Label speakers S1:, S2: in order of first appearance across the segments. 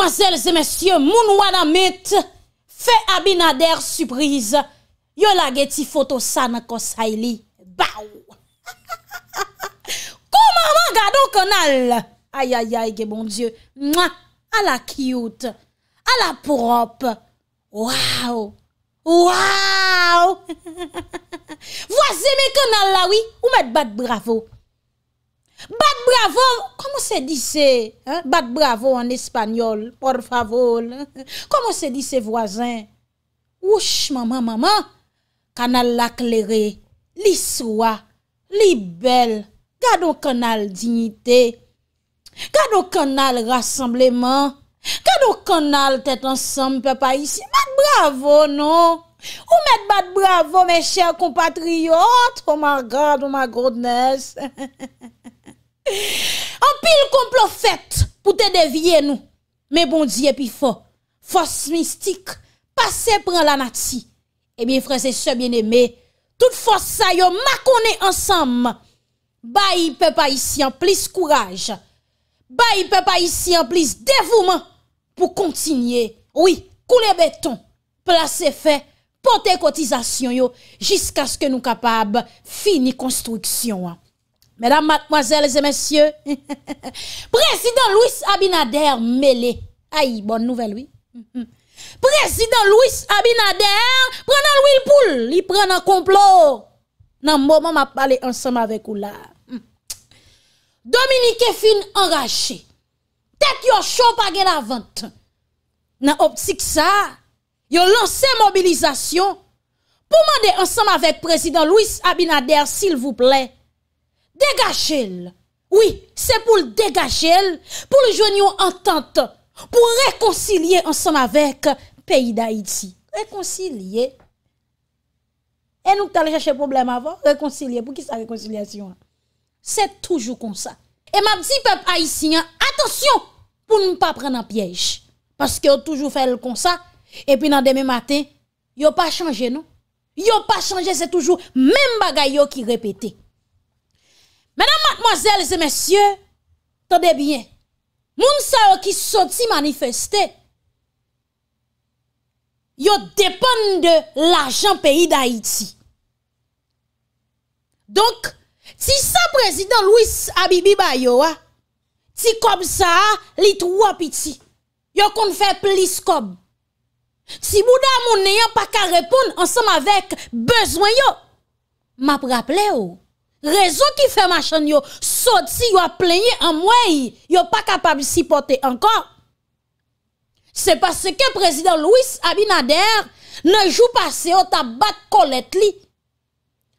S1: Mwazel zemesye, moun wana met, fe abinader suprise, yon la geti fotosan konsay li, bau. Kou maman gado konal, ayayay ge bon dieu, mwa, ala cute, ala prop, waw, waw. Vwazem e konal la wi, ou met bat bravo. Bat bravo, komon se di se, bat bravo en espanyol, por favol, komon se di se vwazen, wouch maman maman, kanal l'aklere, li swa, li bel, gado kanal dignite, gado kanal rassembleman, gado kanal tet ansampe pa isi, bat bravo non, ou met bat bravo me chèr compatriot, ou oh ma gado, ou oh ma godnesse, he he he he. An pil kon plofet pou te devye nou Me bondye pi fo Fos mistik pase pran lanati E eh mi franse se bieneme Tout fos sa yo makone ansam Ba yi pe pa isi an plis kouraj Ba yi pe pa isi an plis devouman Pou kontinye Oui, kou le beton Plase fe, pote kotizasyon yo Jiska sken nou kapab Fini konstruksyon an Mesdames, mademoiselles et messieurs, président Louis Abinader mêlé. Aïe, bonne nouvelle, oui. Président Louis Abinader, prenant Louis poule, il prend un complot. Dans moment, m'a parlé ensemble avec vous là. Dominique fin enraché. Tête yon chaud pas la vente. Dans optique ça, Yon lancé mobilisation pour demander ensemble avec président Louis Abinader s'il vous plaît Degache el. Oui, se pou l'degache el, pou l'jwen yon entente, pou rekoncilie ansan avèk peyi d'Haïti. Rekonsilie. E nou kta lèche problem avè? Rekonsilie. Pou ki sa rekonciliasyon? Se toujou konsa. E ma di pep Haïti, atensyon pou nou pa pren an pièj. Paske yo toujou fèl konsa. E pi nan demè matin, yo pa chanje nou. Yo pa chanje, se toujou, men bagay yo ki repete. Mesdames, mademoiselles et messieurs, attendez bien. Moun sa qui sont sorti manifester, yo dépendent de l'argent pays d'Haïti. Donc, si ça président Louis Abibi Bayo, ah, si comme ça, li trois petits, yo kon fait plus comme. Si Bouddha moun n'ayant pas qu'à répondre ensemble avec besoin yo, m'a rappelé Raison qui fait machin yo sorti yo a plaigné en moyen, yo pas capable de supporter encore. C'est parce que président Louis Abinader ne joue pas au tabac Colette li.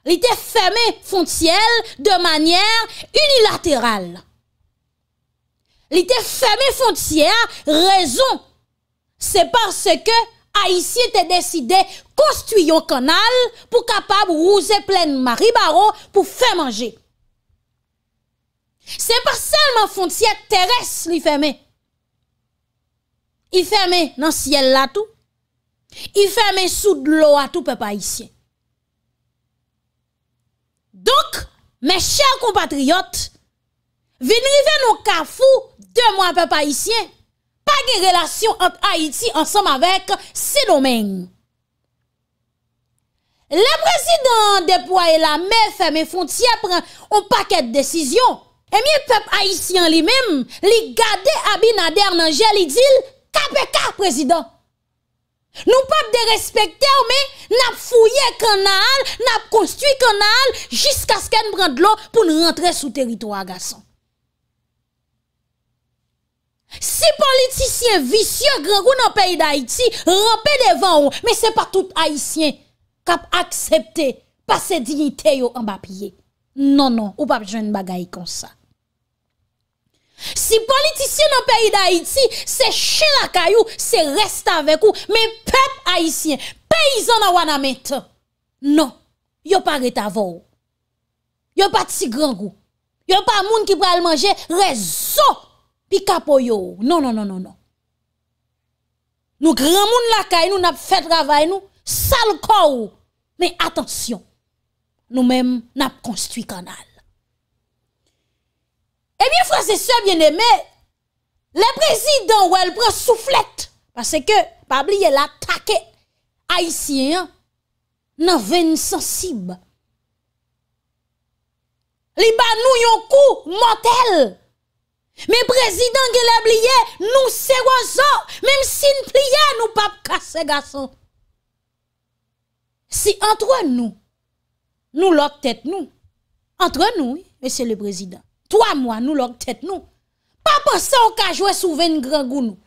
S1: Il était fermé frontière de manière unilatérale. Il était fermé frontière raison c'est parce que A isye te deside konstuyon kanal pou kapab wouze plen maribaro pou fe manje. Se par salman fonciye teres li feme. I feme nan siel la tou. I feme sou dlou a tou pe pa isye. Donk, me chèr kompatriyot, vinrive nou kafou de mwa pe pa isye an. gen relasyon ant Aiti ansam avek se domen. Le prezident depwa e la me fèm e fon tsepren ou paket desisyon, e mi pep Aitian li mem li gade abin ader nan jelidil, kape ka prezident. Nou pep de respekte ou me nap fouye kanal, nap konstui kanal, jiska sken brandlo pou nou rentre sou terito agasan. Si politisyen visye grangou nan peyi d'Haïti, rampè devan ou, men se pa tout Haitien kap aksepte pa se dignite yo an bap ye. Non, non, ou pa jwen bagay kon sa. Si politisyen nan peyi d'Haïti, se chen la kayou, se resta vek ou, men pep Haitien, peyizan nan wana menta. Non, yo pa reta vò ou. Yo pa ti grangou. Yo pa moun ki pral manje rezo ou. Picapo yo. Non, non, non, non, non. Nous grand moun la kay, nous n'a fait travail nous sale corps. Mais attention. Nous-mêmes n'a construit canal. Eh bien frères et sœurs bien-aimés, le président ou elle prend soufflette parce que pas oublier l'attaquer haïtien nan hein, veine sensible. Les ba nou yon coup mortel. Me prezidant gen la bliye nou se wazan Mem sin pliye nou pap kase gason Si antre nou, nou lok tete nou Antre nou, messe le prezidant Toa mwa nou lok tete nou Pap se an ka jwe souve n gran gounou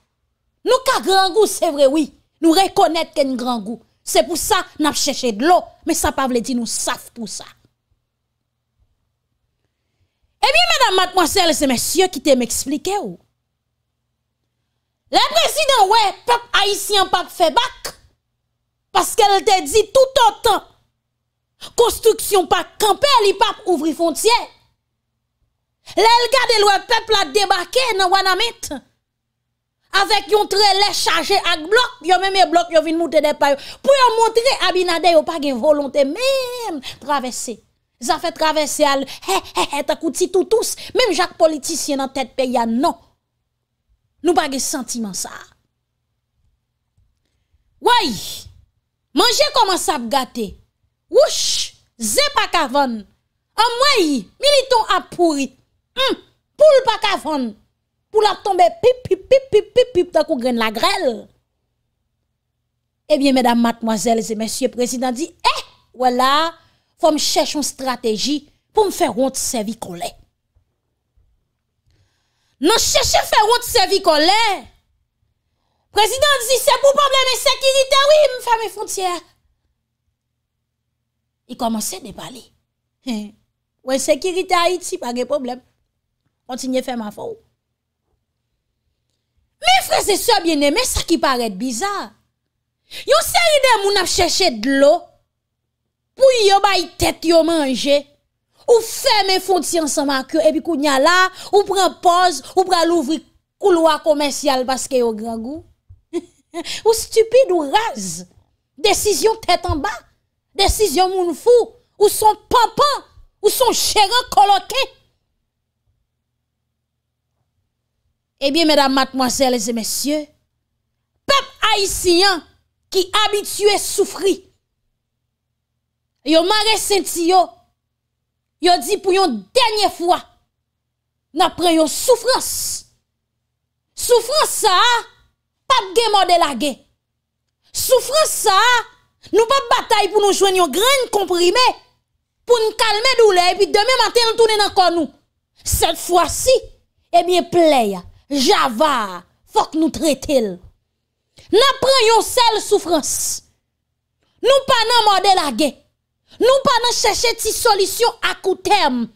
S1: Nou ka gran gounou se vre wii Nou rekonet ke n gran gounou Se pou sa nap cheche de lo Me sa pa vle di nou saf pou sa E eh miye, madame Mat Mwasele, se mesye ki te m'explike eh ou. Le presidant we, pep Aisyen pape fe bak. Paske el te di tout an tan. Konstruksyon pape kampe li pape ouvri fontye. Le elka de lwe pep la debake nan wanamit. Avèk yon trele chaje ak blok. Yo mèmè blok yo vin moutè de payo. Pou yon montre abinade yo pa ge volonte mèm travesse. Zafè travesè al, hé, hé, hé, ta kouti toutous, mèm jak politisyen an tèt pe yann, non. Nou bagè sentimen sa. Woy, manje koman sa ap gate, wouch, zè pa kavon, am woy, milito ap pourit, m, hmm, pou l pa kavon, pou la tombe pip, pip, pip, pip, pip, pip, ta kougren la grelle. Ebyen, eh mèdam matmoazèl, zè mèsyè prezident, di, hé, eh, wèla, Fò mè chèch yon strategi pou mè fè ronti sèvi kolè. Non chèchè fè ronti sèvi kolè. Prezident dizi, se pou probleme sekiritè, wè mè fè mè fontyè. Yè komanse de palè. Wè sekiritè a iti, pa ge probleme. Kontinye fè man fò. Mè fè se so bienemè, sa ki paret bizar. Yon sè ridè moun ap chèchè d'lo. pou yon bay tête yon manger ou ferme fonti ensemble avec et puis kounya là ou prend pause ou pral ouvri couloir commercial parce que yo grand goût ou stupide ou rase décision tête en bas décision moun fou ou son papa ou son chéran coloqué Eh bien, mesdames, mademoiselles et messieurs, peuple haïtien qui habitué souffrir, Yo mare senti yo. Yo dit pour une dernière fois. N'a pris la souffrance. Souffrance ça, pas de mort de la guerre. Souffrance ça, nous pas bataille pour nous joindre yon grain comprimée pour nous calmer douleur et puis demain matin nous tourner encore nous. Cette fois-ci, eh bien playa, Java, faut que nous traitions. Nous yon seule souffrance. Nous pas nan mort la guerre. Nous pas n'en chercher des solution à court terme.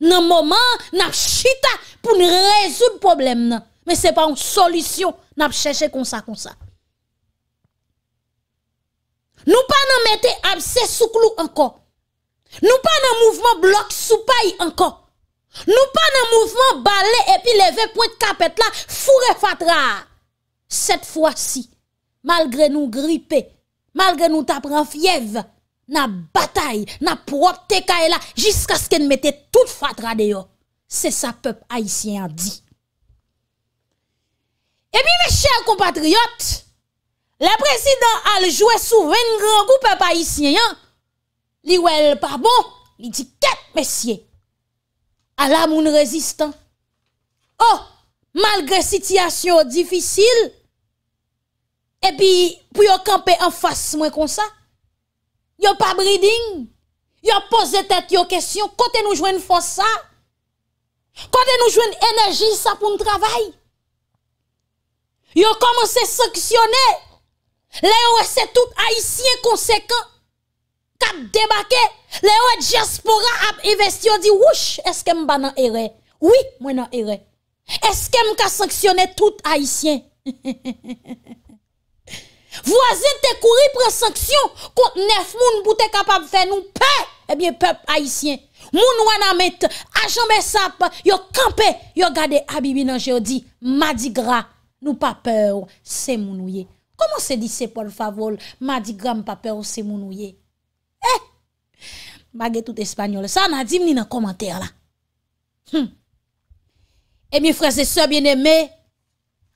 S1: Dans le moment, nous chita pour résoudre le problème. Mais ce n'est pas une solution. Nous chercher comme ça, comme ça. Nous pas nous mettre abcès sous clou encore. Nous pas un mouvement bloc sous paille encore. Nous pas dans mouvement balai et puis lever point de capette là, fourre fatra. Cette fois-ci, malgré nous gripper, malgré nous prend fièvre, Na batay, na propte kaela Jiska sken mette tout fatra deyo Se sa pep aisyen di E pi me chèl kompatriot Le presidant al jwè sou 20 grangou pep aisyen Li wèl parbon Li di ket mesye Al amoun rezistan Oh, malgre sityasyon difisil E pi pou yo kampe an fas mwen konsa yo pas breeding, yo posé tête yo question, Kote nous une force ça, Kote nous une énergie ça pour nous travail. Yo commencé sanctionner. Les c'est tout haïtien conséquent cap débarqué. Les diaspora a investi on dit wouch, est-ce que m'ba nan erreur? Oui, moi nan erreur. Est-ce que m'ka sanctionner tout haïtien? Vwazen te kouri presaksyon Kont nef moun pou te kapab fe nou pe Ebyen eh pep aisyen Moun wana met ajanbe sap Yo kampe yo gade abibi nan jodi Madi gra nou pa pe ou se moun ouye Koman se di se Paul Favole Madi gram pa pe ou se moun ouye Eh Bagay tout espanyol Sa nan di mni nan komantere la Ebyen freze se bien eme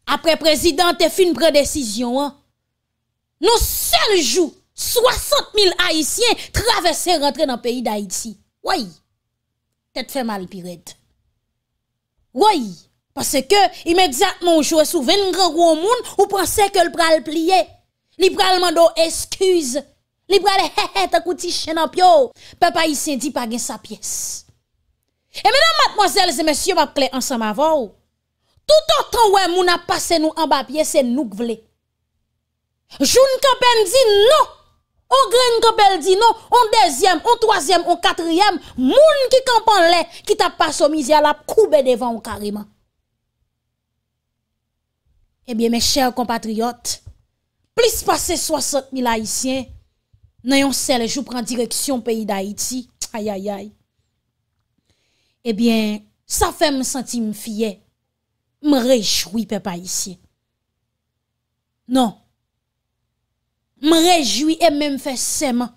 S1: Apre prezident te fin pre desisyon an Nou sel jou, 60.000 Haitien travesse rentre nan peyi d'Haiti. Woy, te te fè mal pi red. Woy, pase ke imediatman jou esou ven ngran wou moun ou panse ke l pral pliye. Li pral mando eskuse. Li pral he he takouti chenap yo. Pe pa yi sendi pagin sa piyes. E menan matmozèl zè mèsyou mabkle ansan ma vò. Tout an ton wè moun apase nou an ba piyes se nou k vle. Woy. Joun kapen di nou, ou gren kapen di nou, ou deuxième, ou troisième, ou quatrième, moun ki kampan lè, ki ta pa sou mizya la poube devan ou karima. Ebyen, eh eh me chèr compatriote, plis pase 60.000 haisyen, nan yon sel jou pran direksyon peyi da Haiti, ayayay. Ebyen, sa fè m senti m fye, m rejoui pe pa yisyen. Non, m rejoui e m m fè seman,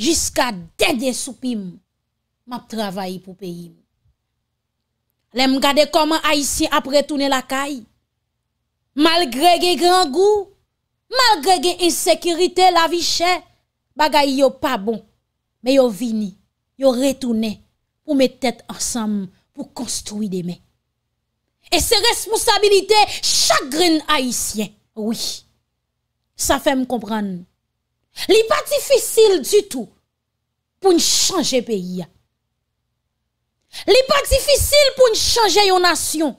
S1: jiska dè dè sou pim, m ap travay pou peyim. Lè m gade koman Aisyen ap retounen lakay, mal grege gran gou, mal grege insekiritè la vi chè, bagay yo pa bon, me yo vini, yo retounen, pou mè tèt ansam, pou konstoui demè. E se responsabilité chagren Aisyen, oui, Sa fe m kompran, li pa difisil du tou pou n chanje peyi ya. Li pa difisil pou n chanje yo nasyon.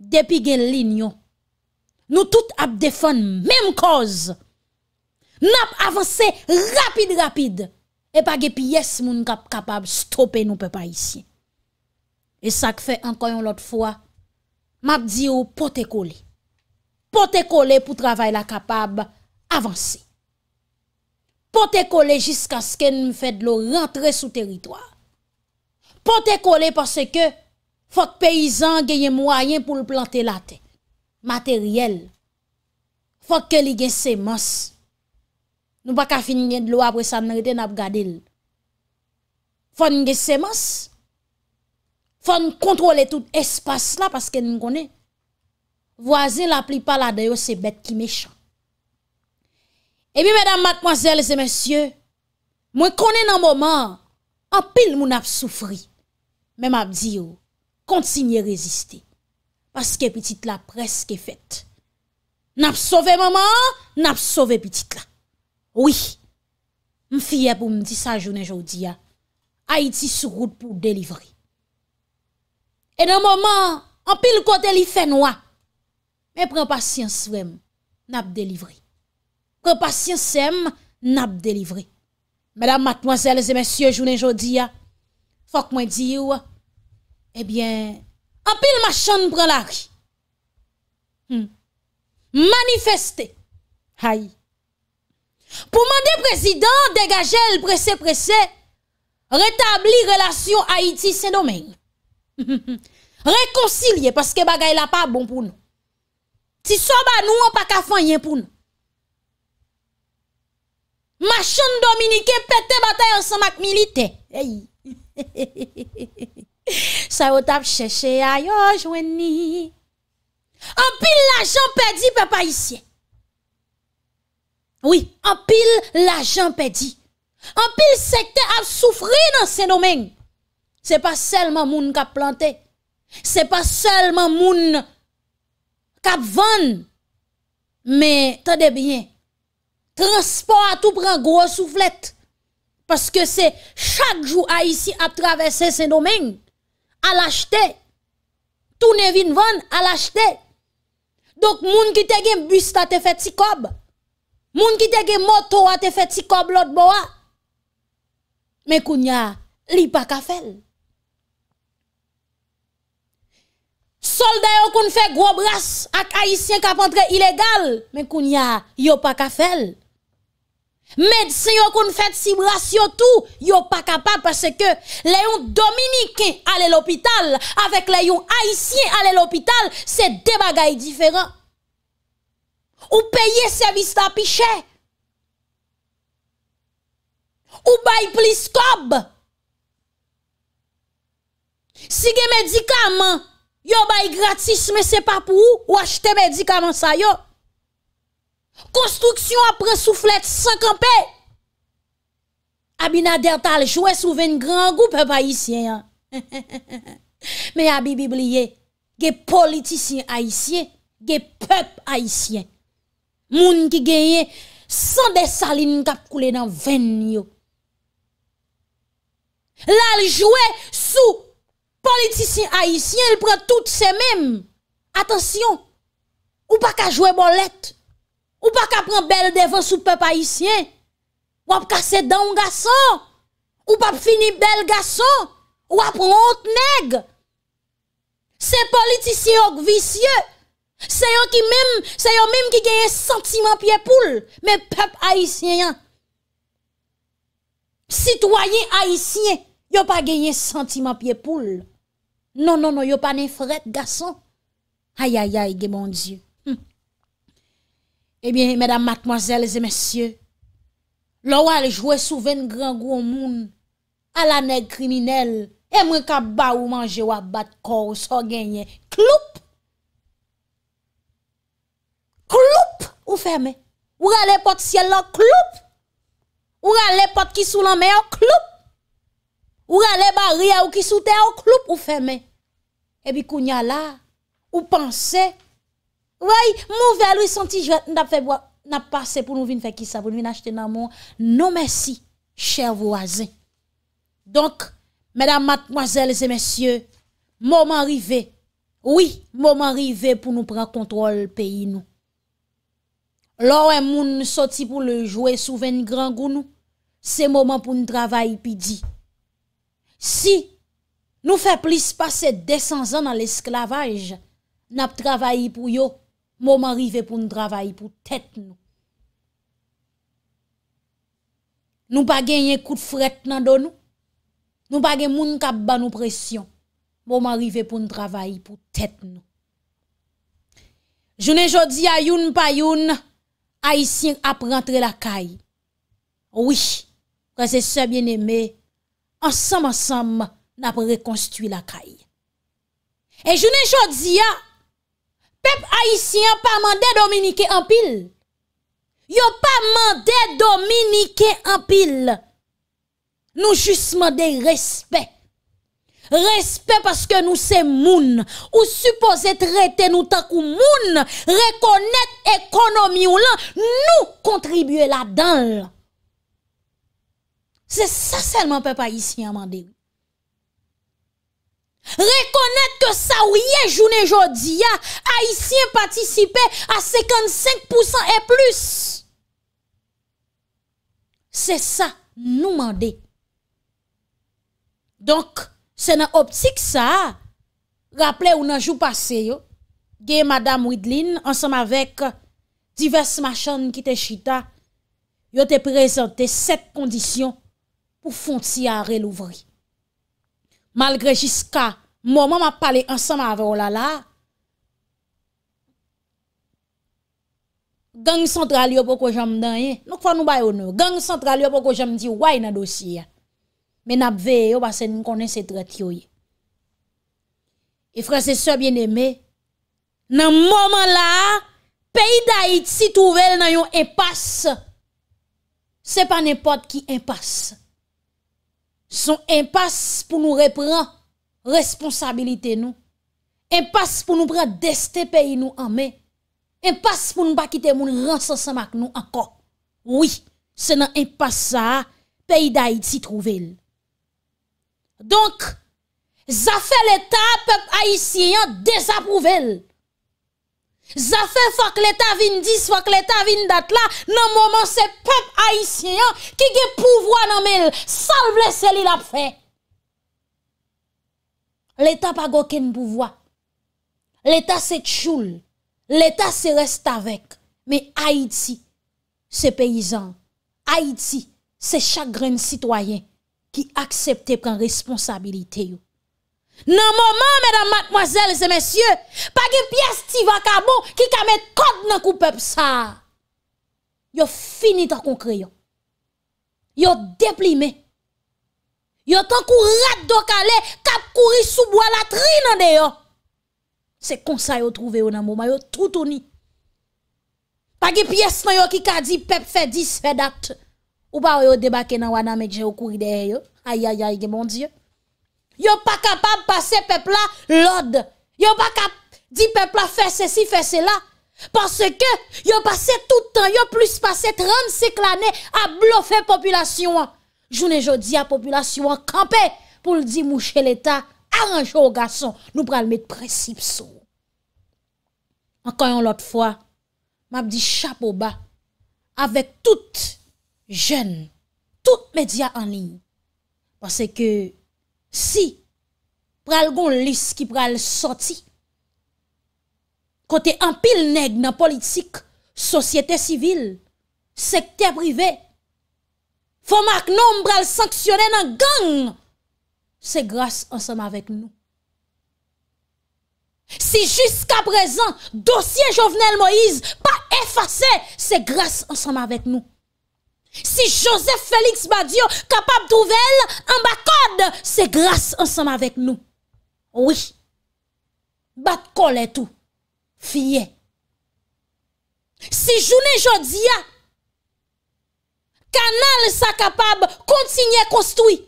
S1: Depi gen linyon, nou tout ap defan menm koz. Nap avanse rapid rapid, e pa gepi yes moun kap kapab stopen nou pe pa isye. E sa ke fe anko yon lot fwa, map di yo pote koli. Pote kole pou travay la kapab avanse. Pote kole jiska sken mwen fèd lo rentre sou teritwa. Pote kole parce ke fok peyizan genye mwayen pou l'plantelate materyel. Fok ke li gen semanse. Nou baka fin gen lo apresan nareten ap gadil. Fon gen semanse. Fon kontrole tout espas la pasken mwen konen. Vwazil ap li pala deyo se bet ki mechon. E mi, madame, mademoiselles et messieurs, mwen kone nan mouman, apil moun ap soufri. Men ap diyo, kontinye reziste. Paske pitit la preske fet. Nap sove mouman, nap sove pitit la. Oui, mfie pou mdi sa jounen joudia, a iti sou gout pou delivri. E nan mouman, apil kote li fen wak, Men pren pasyans wèm, nab delivre. Pren pasyans wèm, nab delivre. Mèdame, matmoazèl, zè mèsyè, jounen jodi ya, fòk mwen di ou, ebyen, eh apil machan pran lari. Manifeste. Hay. Pou mande prezident, degajèl, presè, presè, retabli relasyon Haiti-Saint-Domingue. Rekonsilye, paske bagay la hmm. pa bon pou nou. Ti soba nou an pa ka fanyen pou nou. Ma chan dominike pete bata yon samak milite. Eyi. Sa yo tap cheche a yo jweni. An pil la jan pedi pe pa isye. Oui. An pil la jan pedi. An pil sekte ap soufri nan seno men. Se pa selman moun ka plante. Se pa selman moun moun. kap mais Mais, tade bien, transport a grosse soufflette, parce que c'est chaque jour jour a à traverser domaine, à à Tout Tout ne vin van à l'acheter. Donc, moun ki te gen bus ta te fait. si kob. Moun ki te gen moto a te fait. si kob l'autre kounya, li pa ka Soldè yon koun fè grob ras ak aisyen kapantre ilegal, men koun ya yon pa kafel. Medsen yon koun fè si bras yon tou, yon pa kapal, pase ke le yon dominike ale l'opital, avek le yon aisyen ale l'opital, se debagay diferan. Ou peye servis tapiche, ou bay plis kob, si gen medikam an, Yo bay gratis, mais c'est pas pour ou, ou acheter médicaments ça yo. Construction après soufflette sans camper. Abinader tal joué sous 20 grand groupe haïtien. Hein. mais abi biblié, ge politicien haïtien, ge peuple haïtien. Moun ki genye sans des salines kap couler dans 20 yo. Là joué sous politiciens haïtiens, il prend toutes ces mêmes. Attention, ou pas qu'à jouer bolette, ou pas qu'à prendre belle devant sous peuple haïtien, ou pas casser dans un garçon, ou pas finir belle garçon, ou à prendre nègre. Ces politiciens vicieux, c'est eux qui même, c'est eux même qui gagnent sentiment pied poule, mais peuple haïtien, hein. citoyen haïtien, Yo pa genyen sentimen piye poule. Non, non, non, yo pa nen fred gason. Ayayay, gen mon die. Hm. Ebyen, eh mèdam matmozèl zè mèsyè, lò wè alè jwè sou ven gran gwo moun, alè nè kriminel, e mwen ka ba ou manje wè bat kò ou so genyen. Kloup! Kloup! Ou fè mè? Ou wè alè pot siè lò kloup? Ou wè alè pot ki sou lò mè yo kloup? ou rale barrière ou qui sous terre ou clou pour fermer. Et puis kounya là, ou pensez, oui, mauvais lui senti je n'a fait n'a passé pour nous venir faire qui ça pour nous venir acheter dans mon non merci chers voisins. Donc mesdames mademoiselles et messieurs, moment arrivé. Oui, moment arrivé pour nous prendre contrôle pays nous. Lorsque moun sorti pour le jouer sous grand grands nous, c'est moment pour nous travailler dit. Si nou fe plis pase 200 an nan l'esklavaj, nap travayi pou yo, mou m'arive pou n' travayi pou tet nou. Nou pa genye kout fret nan don nou, nou pa genye moun kap ban nou presyon, mou m'arive pou n' travayi pou tet nou. Jounen jodi a youn pa youn, a yissin ap rentre la kay. Ouish, kwa se se bien eme, ansam ansam na prekonstitwi la kaye. E jounen jodi ya, pep haisyen pa mande Dominike Ampil, yo pa mande Dominike Ampil, nou jist mande respet. Respet paske nou se moun, ou supose trete nou takou moun, rekonet ekonomi ou lan, nou kontribuye la danl. C'est ça seulement peuple haïtien mandé. Reconnaître que ça yé journée jodia, haïtien participait à 55% et plus. C'est ça nous mandé. Donc, c'est dans optique ça. Rappelez ou dans jour passé yo, madame Widlin ensemble avec diverses machines qui te chita, yo te présenté sept conditions pou fon ti a rel ouvri. Malgre jiska, mou mou m ap pale ansan ma ave ou lala, gangi santral yo pou ko jam dan ye, nou kwa nou bay ou nou, gangi santral yo pou ko jam di, woy na dosi ya, men ap ve yo, basen m konen se trati yo ye. E franse so bien eme, nan mou mou la, peyi da iti si touvel nan yon empas, se pa nipot ki empas. Son impas pou nou repran responsabilite nou. Impas pou nou pran deste peyi nou anmen. Impas pou nou bakite moun ransan samak nou anko. Oui, se nan impasa peyi da iti trouvel. Donk, zafel eta pep a iti yon dezaprouvel. Zafè fòk l'Etat vin dis, fòk l'Etat vin dat la, nan mouman se pep Haitien, ki ge pouvo nan men, sal ble seli la pfe. L'Etat pa gò ken pouvo, l'Etat se tchoul, l'Etat se reste avek, me Haiti se peyizan, Haiti se chagren sitwayen ki aksepte pren responsabilite yo. Nan moment, mesdames, mademoiselles et messieurs, pas de pièce Tiva Cabon qui ka code dans peuple ça. Yo fini ta kon Yo déplimé. Yo tan kou rat do cap courir sous bois la trine yo. C'est comme ça yo trouvé au nan moment tout Pas de pièce nan qui ka dit peuple fait 10 fait date. Ou pas yo debake nan wana je j'ai courir derrière yo. Aïe aïe aïe mon dieu. Yo pas capable de passer peuple là l'ordre. Yo pas capable dit peuple à faire ceci, faire cela. Parce que yo passé tout le temps, ont plus passé 35 ans à bluffer population. Journée jodi à population campé pour dire moucher l'état, arrange au garçons, nous prenons mettre principe Encore une autre fois, m'a dit chapeau bas avec toute jeunes, tout médias en ligne. Parce que Si pral goun lis ki pral soti, kote ampil neg nan politik, sosyete sivil, sekte prive, fomak noum pral sanksyone nan gang, se grase ansem avet nou. Si jiska prezan dosye jovenel Moise pa efase, se grase ansem avet nou. Si Joseph Félix Badio capable de trouver en bas c'est grâce ensemble avec nous. Oui. Bat tout. Fille Si journée jodia, canal ça capable continuer construire.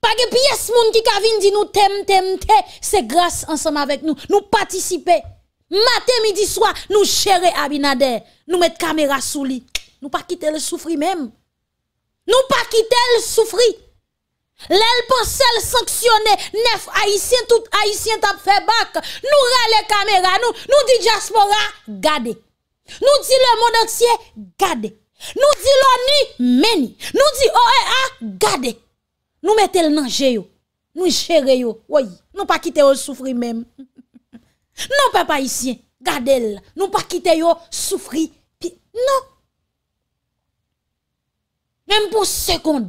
S1: Pas que pièce moun qui dit nous t'aime t'aime c'est grâce ensemble avec nous. Nous participer. Matin midi soir, nous gérer Abinader, nous mettre caméra sous lit nous pas quitter le souffri même. Nous pas quitter le souffrir. L'elle pense sanctionné sanctionner neuf haïtiens tout haïtien t'a fait bac. Nous râle caméra nous nous dit diaspora gardez. Nous dit le monde entier gardez. Nous dit l'ONU meni. Nous dit OEA gardez. Nous mettez le danger Nous gérons, yo. Oui, nous pas quitter le souffrir même. non papa haïtien, gardez. Nous pas quitter yo souffrir. Non. Mem pou sekond,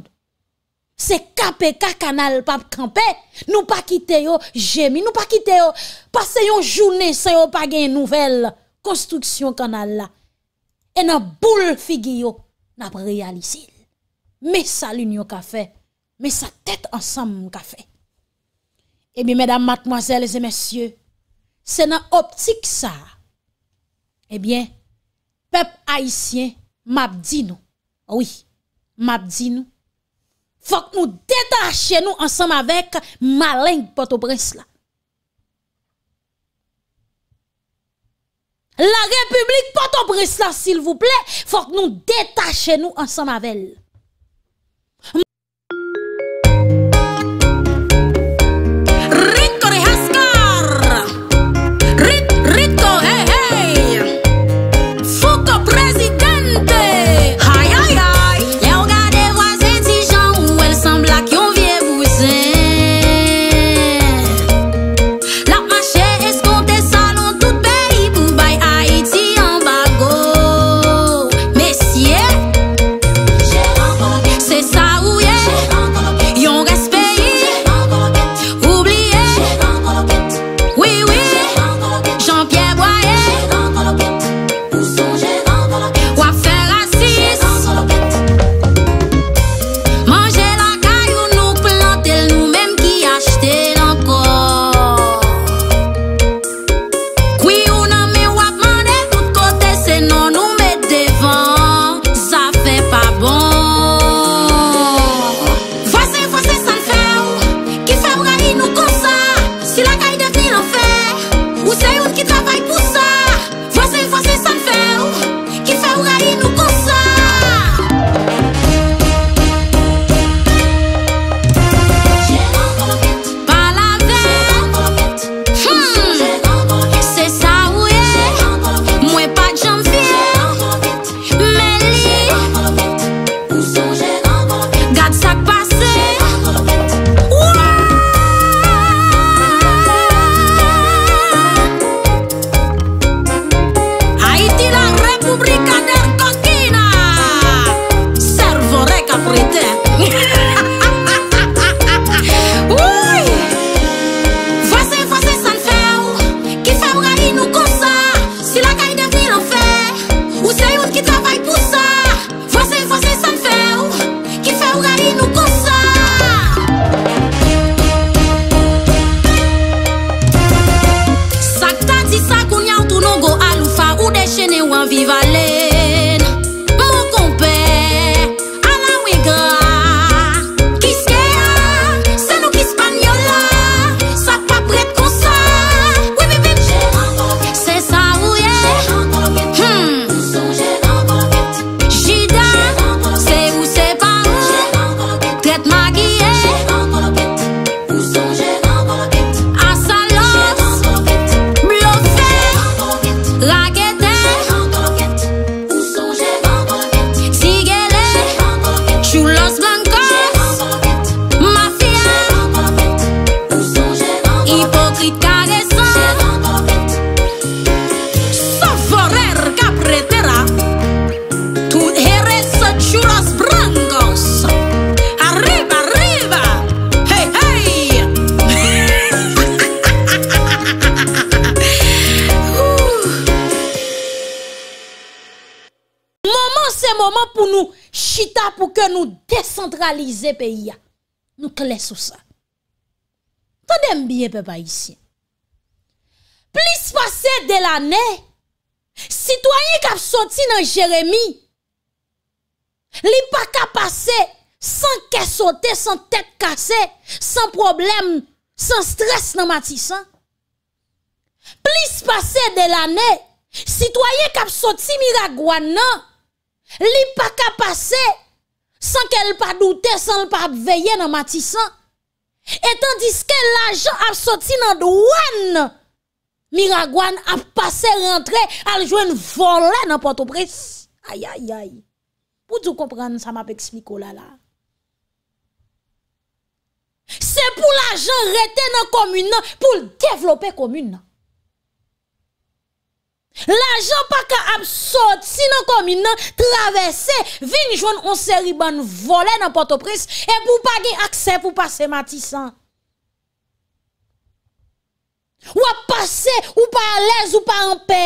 S1: se kape ka kanal pap kampe, nou pa kite yo jemi, nou pa kite yo pase yon jounen se yo pa gen nouvel konstruksyon kanal la. E nan boule figiyo nap realisil. Me sa lunyo ka fe, me sa tet ansam ka fe. E mi medan matmazel e zemesye, se nan optik sa. E biyen, pep haisyen map di nou. Ouye. m'a dit nous faut que nous détachions nous ensemble avec malin Port-au-Prince là La République port au là s'il vous plaît faut que nous détachions nous ensemble avec elle peyi ya. Nou kles ou sa. Tande mbiye pe pa isye. Plis pase de la ne, sitwaye kap soti nan Jeremie, li pa ka pase san kesote, san tek kase, san problem, san stres nan Matisa. Plis pase de la ne, sitwaye kap soti miragwa nan, li pa ka pase sans qu'elle pas douter, sans pas veiller dans Matissan. Et tandis que l'argent a sorti dans douane, Miragouane a passé rentré, a joué une volée dans Port-au-Prince. Aïe, aïe, aïe. Pour tout comprendre, ça m'a expliqué oh là là. C'est pour l'argent rester dans la commune, pour développer la commune. La jan pa ka ap sote si nan komi nan, travese, vini joun onse riban, vole nan potopris, e pou pa gen aksep ou pa sematisan. Wap pase ou pa alèz ou pa anpe.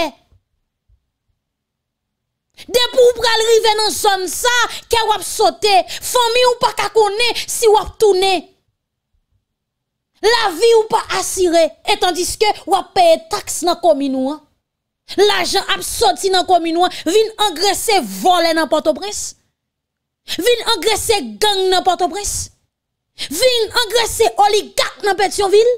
S1: Depou ou pralrive nan son sa, ke wap sote, fomi ou pa kakone si wap toune. La vi ou pa asire, etan diske wap peye taks nan komi nou an. La jan ap soti nan kominoan vin angrese volen nan Port-au-Prince Vin angrese gang nan Port-au-Prince Vin angrese oligak nan Petionville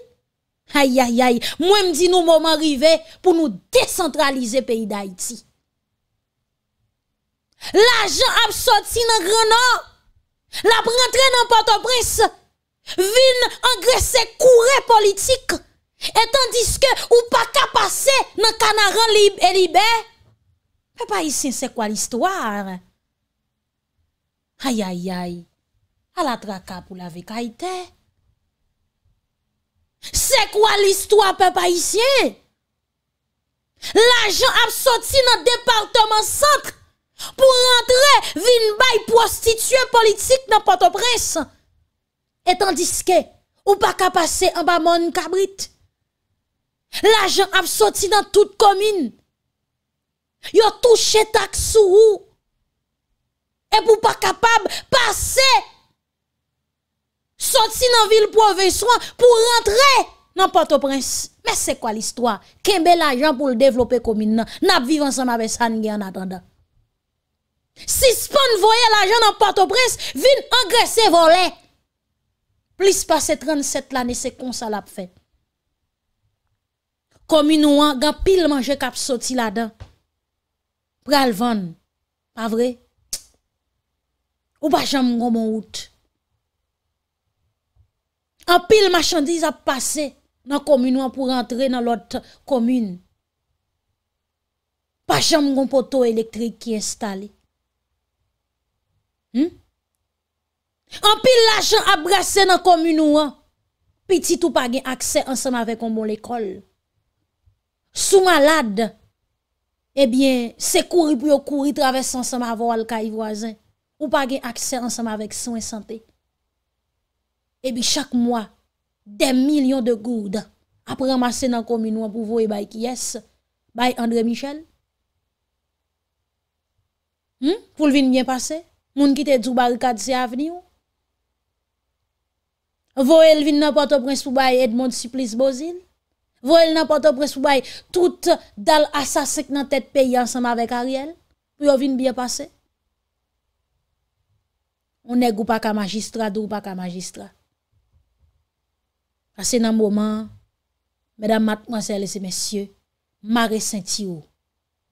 S1: Aye aye aye, mwen mdi nou mouman rive pou nou descentralize peyi d'Haïti La jan ap soti nan Greno La prantren nan Port-au-Prince Vin angrese koure politik Etan diske ou pa ka pase nan kanaran libe, pe pa isye se kwa l'histoire? Ayayay, ala traka pou lave ka ite. Se kwa l'histoire pe pa isye? L'ajan apsoti nan departement centre pou rentre vin bay prostitue politik nan pote pres. Etan diske ou pa ka pase nan kanaran libe, L'ajan ap soti nan tout komine. Yo touche tak sou ou. E pou pa kapab pase. Soti nan vil pou avey soan. Pou rentre nan Port-au-Prince. Me se kwa l'istwa? Kembe l'ajan pou l'devlope komine nan. Nap vivan san ma besan nge an atanda. Si span voye l'ajan nan Port-au-Prince. Vin angrese volè. Plis pase 37 l'anè se konsal ap fèt. Komino an, ga pil manje kap soti la dan. Pralvan, pa vre? Ou pa jan mgon moun out? An pil machandise ap pase nan komino an pou rentre nan lot komine. Pa jan mgon pote elektrik ki instale. Hmm? An pil la jan ap brase nan komino an. Pitit ou pa gen akse ansen avè kon bon lekol. Sou malade, ebyen, eh se kouri pou yo kouri traves ansama avou al ka yi voisin pou pa gen aksè ansama vek son e santè. Ebyen, chak mwa, de milyon de goud apre masè nan kominou an pou voe eh bay kiyes, bay Andre Michel. Foul hmm? vin bien pase, moun kite djou barikad se aveni ou. Voe el vin nan pato prens pou bay Edmond Siplis Bozil. Vole nan pote pres pou bay, tout dal asasek nan tet peyi ansama vek Ariel, pou yo vin biye pase. On ne goupa ka magistra, doupa ka magistra. Ase nan mouman, mèdam mat, mwansè, lese mèsyè, mare senti ou.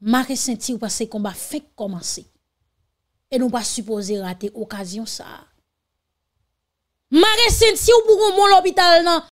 S1: Mare senti ou pase kon ba fek komanse. E nou ba suppose rate okasyon sa. Mare senti ou pou goun moun l'hobital nan